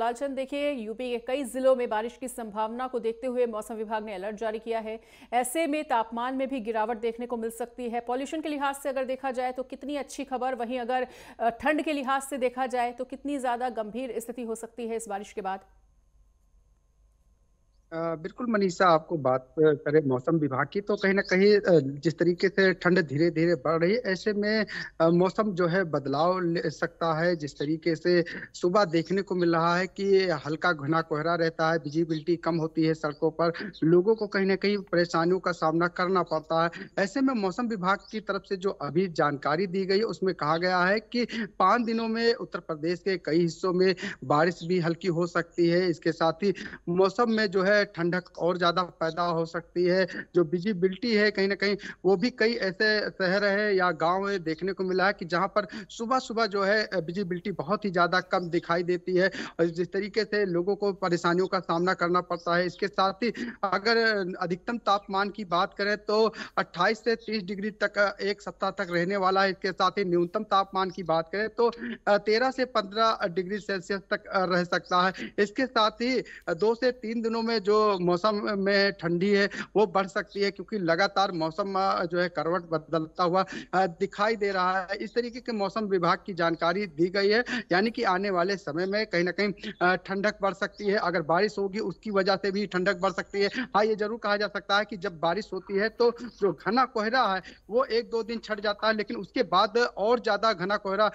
लालचंद देखिए यूपी के कई जिलों में बारिश की संभावना को देखते हुए मौसम विभाग ने अलर्ट जारी किया है ऐसे में तापमान में भी गिरावट देखने को मिल सकती है पॉल्यूशन के लिहाज से अगर देखा जाए तो कितनी अच्छी खबर वहीं अगर ठंड के लिहाज से देखा जाए तो कितनी ज़्यादा गंभीर स्थिति हो सकती है इस बारिश के बाद बिल्कुल मनीषा आपको बात करें मौसम विभाग की तो कहीं ना कहीं जिस तरीके से ठंड धीरे धीरे बढ़ रही है ऐसे में मौसम जो है बदलाव ले सकता है जिस तरीके से सुबह देखने को मिल रहा है कि हल्का घना कोहरा रहता है विजिबिलिटी कम होती है सड़कों पर लोगों को कहीं ना कहीं परेशानियों का सामना करना पड़ता है ऐसे में मौसम विभाग की तरफ से जो अभी जानकारी दी गई उसमें कहा गया है कि पाँच दिनों में उत्तर प्रदेश के कई हिस्सों में बारिश भी हल्की हो सकती है इसके साथ ही मौसम में जो है है ठंडक और ज्यादा पैदा हो सकती है जो विजिबिलिटी है कहीं ना कहीं वो भी कई ऐसे शहर है या गाँव है देखने को मिला है कि जहाँ पर सुबह सुबह जो है विजिबिलिटी बहुत ही ज्यादा कम दिखाई देती है और जिस तरीके से लोगों को परेशानियों का सामना करना पड़ता है इसके साथ ही अगर अधिकतम तापमान की बात करें तो 28 से 30 डिग्री तक एक सप्ताह तक रहने वाला है इसके साथ ही न्यूनतम तापमान की बात करें तो 13 से 15 डिग्री सेल्सियस तक रह सकता है इसके साथ ही दो से तीन दिनों में जो जो मौसम में ठंडी है वो बढ़ सकती है क्योंकि लगातार मौसम जो है करवट बदलता हुआ दिखाई दे रहा है इस तरीके के मौसम विभाग की जानकारी दी गई है यानी कि आने वाले समय में कहीं ना कहीं ठंडक बढ़ सकती है अगर बारिश होगी उसकी वजह से भी ठंडक बढ़ सकती है हाँ ये जरूर कहा जा सकता है कि जब बारिश होती है तो जो घना कोहरा है वो एक दो दिन छट जाता है लेकिन उसके बाद और ज्यादा घना कोहरा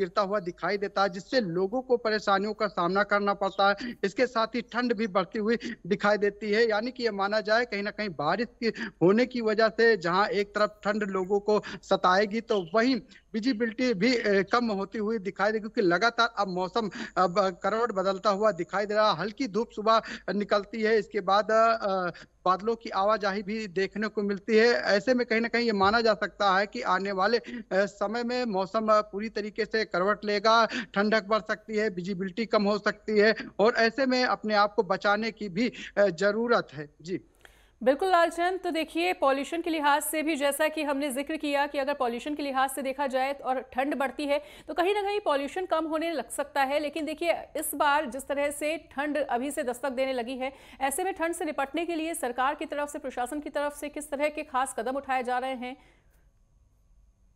गिरता हुआ दिखाई देता है जिससे लोगों को परेशानियों का सामना करना पड़ता है इसके साथ ही ठंड भी बढ़ती हुई दिखाई देती है यानी कि यह माना जाए कहीं ना कहीं बारिश की होने की वजह से जहाँ एक तरफ ठंड लोगों को सताएगी तो वहीं विजिबिलिटी भी कम होती हुई दिखाई देगी क्योंकि लगातार अब मौसम अब करवट बदलता हुआ दिखाई दे रहा हल्की धूप सुबह निकलती है इसके बाद बादलों की आवाजाही भी देखने को मिलती है ऐसे में कहीं ना कहीं ये माना जा सकता है कि आने वाले समय में मौसम पूरी तरीके से करवट लेगा ठंडक बढ़ सकती है विजिबिलिटी कम हो सकती है और ऐसे में अपने आप को बचाने की भी जरूरत है जी बिल्कुल लालचंद तो देखिए पॉल्यूशन के लिहाज से भी जैसा कि हमने जिक्र किया कि अगर पॉल्यूशन के लिहाज से देखा जाए तो और ठंड बढ़ती है तो कहीं ना कहीं पॉल्यूशन कम होने लग सकता है लेकिन देखिए इस बार जिस तरह से ठंड अभी से दस्तक देने लगी है ऐसे में ठंड से निपटने के लिए सरकार की तरफ से प्रशासन की तरफ से किस तरह के खास कदम उठाए जा रहे हैं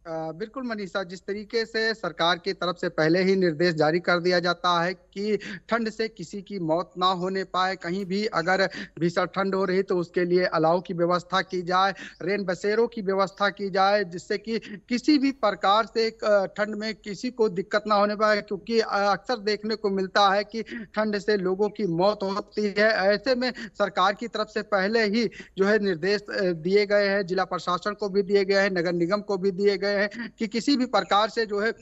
बिल्कुल मनीषा जिस तरीके से सरकार की तरफ से पहले ही निर्देश जारी कर दिया जाता है कि ठंड से किसी की मौत ना होने पाए कहीं भी अगर भीषण ठंड हो रही तो उसके लिए अलाव की व्यवस्था की जाए रेन बसेरों की व्यवस्था की जाए जिससे कि किसी भी प्रकार से ठंड में किसी को दिक्कत ना होने पाए क्योंकि अक्सर देखने को मिलता है कि ठंड से लोगों की मौत होती है ऐसे में सरकार की तरफ से पहले ही जो है निर्देश दिए गए हैं जिला प्रशासन को भी दिए गए हैं नगर निगम को भी दिए गए गए हैं कि किसी भी प्रकार से जो है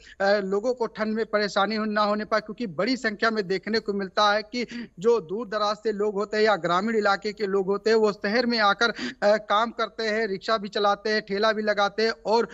लोगों को ठंड में परेशानी ना होने पाए क्योंकि बड़ी संख्या में देखने को मिलता है कि जो दूर दराज से लोग होते हैं या ग्रामीण इलाके के लोग होते हैं वो शहर में आकर काम करते हैं रिक्शा भी चलाते हैं ठेला भी लगाते हैं और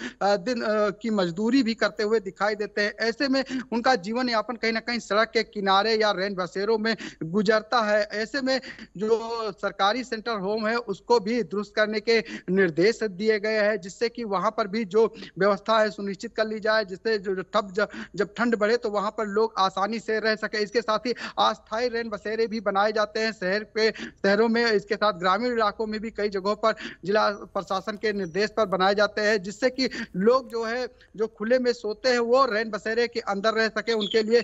दिन की मजदूरी भी करते हुए दिखाई देते हैं ऐसे में उनका जीवन यापन कहीं ना कहीं सड़क के किनारे या रेन बसेरों में गुजरता है ऐसे में जो सरकारी सेंटर होम है उसको भी दुरुस्त करने के निर्देश दिए गए हैं जिससे कि वहां पर भी जो व्यवस्था है सुनिश्चित कर ली जाए जिससे जो ठप जब जब ठंड बढ़े तो वहाँ पर लोग आसानी से रह सके इसके साथ ही अस्थायी रैन बसेरे भी बनाए जाते हैं शहर के शहरों में इसके साथ ग्रामीण इलाकों में भी कई जगहों पर जिला प्रशासन के निर्देश पर बनाए जाते हैं जिससे कि लोग जो है जो खुले में सोते हैं वो रैन बसेरे के अंदर रह सके उनके लिए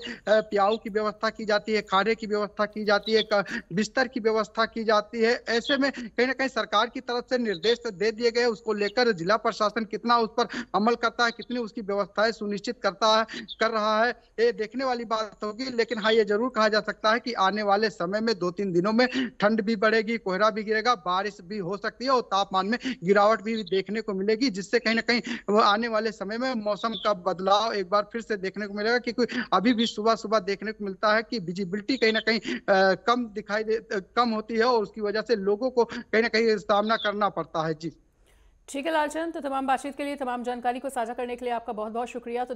प्याऊ की व्यवस्था की जाती है खाने की व्यवस्था की जाती है बिस्तर की व्यवस्था की जाती है ऐसे में कहीं ना कहीं सरकार की तरफ से निर्देश तो दे दिए गए उसको लेकर जिला प्रशासन कितना उस पर अमल अमल करता है कितनी उसकी व्यवस्थाएं सुनिश्चित करता है कर रहा है ये देखने वाली बात होगी लेकिन हाँ ये जरूर कहा जा सकता है कि आने वाले समय में दो तीन दिनों में ठंड भी बढ़ेगी कोहरा भी गिरेगा बारिश भी हो सकती है और तापमान में गिरावट भी देखने को मिलेगी जिससे कहीं ना कहीं आने वाले समय में मौसम का बदलाव एक बार फिर से देखने को मिलेगा क्योंकि अभी भी सुबह सुबह देखने को मिलता है कि विजिबिलिटी कहीं ना कहीं कम दिखाई दे कम होती है और उसकी वजह से लोगों को कहीं ना कहीं सामना करना पड़ता है जी ठीक है लालचंद तो तमाम बातचीत के लिए तमाम जानकारी को साझा करने के लिए आपका बहुत बहुत शुक्रिया तो